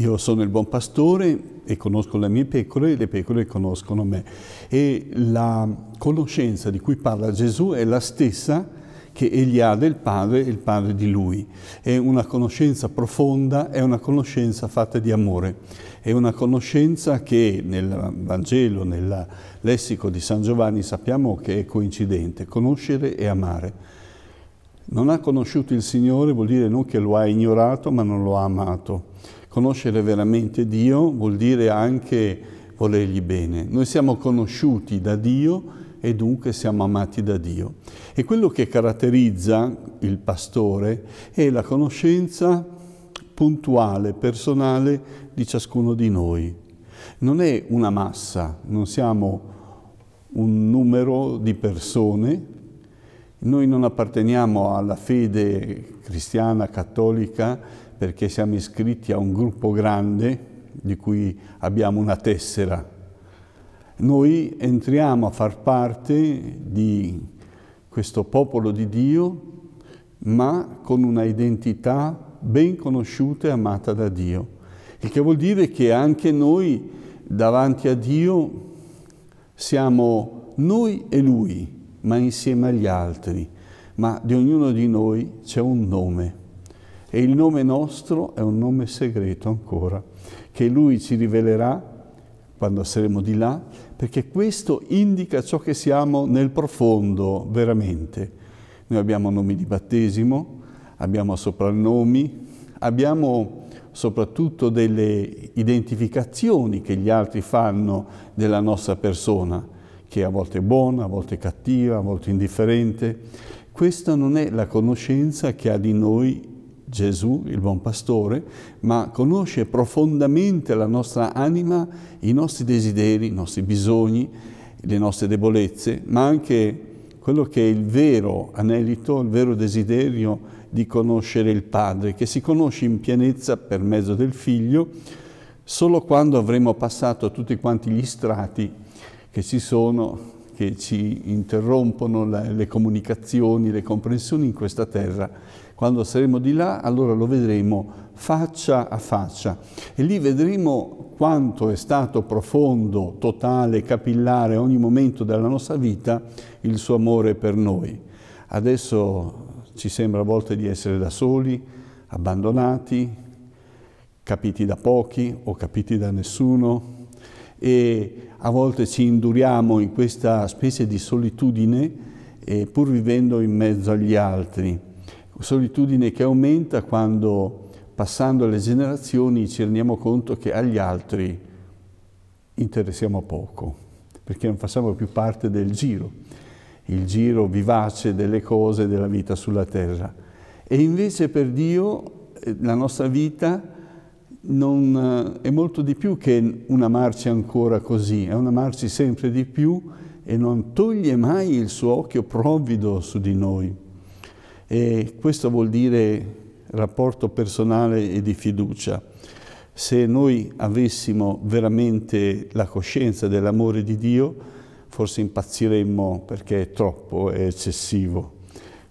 Io sono il buon pastore e conosco le mie pecore, e le pecore conoscono me. E la conoscenza di cui parla Gesù è la stessa che egli ha del Padre e il Padre di lui. È una conoscenza profonda, è una conoscenza fatta di amore, è una conoscenza che nel Vangelo, nel lessico di San Giovanni sappiamo che è coincidente, conoscere e amare. Non ha conosciuto il Signore vuol dire non che lo ha ignorato ma non lo ha amato. Conoscere veramente Dio vuol dire anche volergli bene. Noi siamo conosciuti da Dio e dunque siamo amati da Dio. E quello che caratterizza il pastore è la conoscenza puntuale, personale di ciascuno di noi. Non è una massa, non siamo un numero di persone, noi non apparteniamo alla fede cristiana, cattolica, perché siamo iscritti a un gruppo grande di cui abbiamo una tessera. Noi entriamo a far parte di questo popolo di Dio, ma con una identità ben conosciuta e amata da Dio. Il che vuol dire che anche noi davanti a Dio siamo noi e Lui, ma insieme agli altri. Ma di ognuno di noi c'è un nome, e il nome nostro è un nome segreto ancora, che Lui ci rivelerà quando saremo di là, perché questo indica ciò che siamo nel profondo, veramente. Noi abbiamo nomi di battesimo, abbiamo soprannomi, abbiamo soprattutto delle identificazioni che gli altri fanno della nostra persona, che a volte è buona, a volte è cattiva, a volte indifferente. Questa non è la conoscenza che ha di noi Gesù, il buon pastore, ma conosce profondamente la nostra anima, i nostri desideri, i nostri bisogni, le nostre debolezze, ma anche quello che è il vero anelito, il vero desiderio di conoscere il Padre, che si conosce in pienezza per mezzo del Figlio solo quando avremo passato tutti quanti gli strati che ci sono, che ci interrompono le comunicazioni, le comprensioni in questa terra quando saremo di là, allora lo vedremo faccia a faccia e lì vedremo quanto è stato profondo, totale, capillare ogni momento della nostra vita il suo amore per noi. Adesso ci sembra a volte di essere da soli, abbandonati, capiti da pochi o capiti da nessuno e a volte ci induriamo in questa specie di solitudine eh, pur vivendo in mezzo agli altri solitudine che aumenta quando passando le generazioni ci rendiamo conto che agli altri interessiamo poco, perché non facciamo più parte del giro, il giro vivace delle cose della vita sulla terra. E invece per Dio eh, la nostra vita non, eh, è molto di più che una marcia ancora così, è una marcia sempre di più e non toglie mai il suo occhio provvido su di noi e questo vuol dire rapporto personale e di fiducia. Se noi avessimo veramente la coscienza dell'amore di Dio, forse impazziremmo perché è troppo, è eccessivo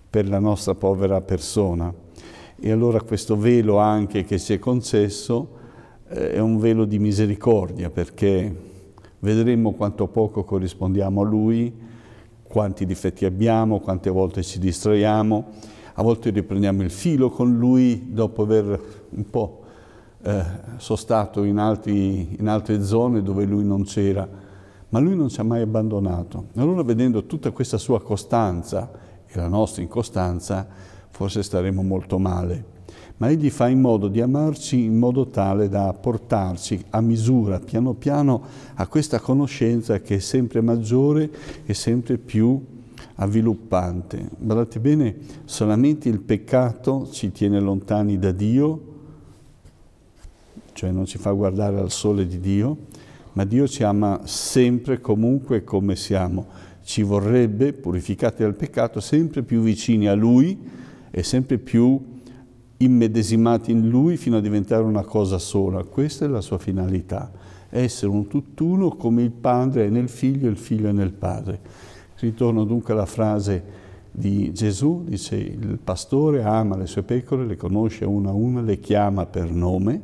per la nostra povera persona. E allora questo velo anche che ci è concesso eh, è un velo di misericordia perché vedremo quanto poco corrispondiamo a Lui, quanti difetti abbiamo, quante volte ci distraiamo, a volte riprendiamo il filo con lui dopo aver un po' eh, sostato in, altri, in altre zone dove lui non c'era, ma lui non ci ha mai abbandonato. Allora vedendo tutta questa sua costanza e la nostra incostanza, forse staremo molto male ma Egli fa in modo di amarci in modo tale da portarci a misura, piano piano, a questa conoscenza che è sempre maggiore e sempre più avviluppante. Guardate bene, solamente il peccato ci tiene lontani da Dio, cioè non ci fa guardare al sole di Dio, ma Dio ci ama sempre, comunque, come siamo. Ci vorrebbe, purificati dal peccato, sempre più vicini a Lui e sempre più immedesimati in Lui fino a diventare una cosa sola. Questa è la sua finalità, essere un tutt'uno come il Padre è nel Figlio e il Figlio è nel Padre. Ritorno dunque alla frase di Gesù, dice il pastore ama le sue pecore, le conosce una a una, le chiama per nome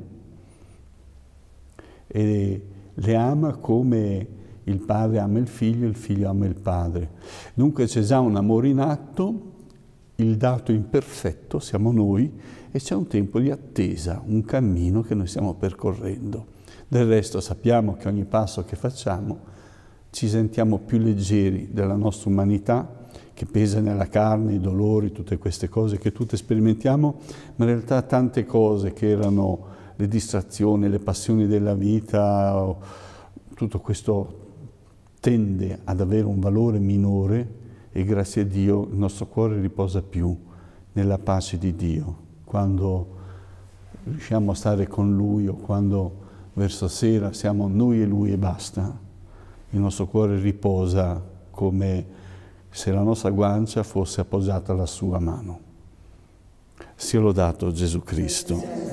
e le ama come il padre ama il figlio, il figlio ama il padre. Dunque c'è già un amore in atto il dato imperfetto siamo noi e c'è un tempo di attesa, un cammino che noi stiamo percorrendo. Del resto sappiamo che ogni passo che facciamo ci sentiamo più leggeri della nostra umanità che pesa nella carne, i dolori, tutte queste cose che tutte sperimentiamo, ma in realtà tante cose che erano le distrazioni, le passioni della vita, tutto questo tende ad avere un valore minore e grazie a Dio il nostro cuore riposa più nella pace di Dio quando riusciamo a stare con Lui o quando verso sera siamo noi e Lui e basta. Il nostro cuore riposa come se la nostra guancia fosse appoggiata alla sua mano. Sia lodato Gesù Cristo.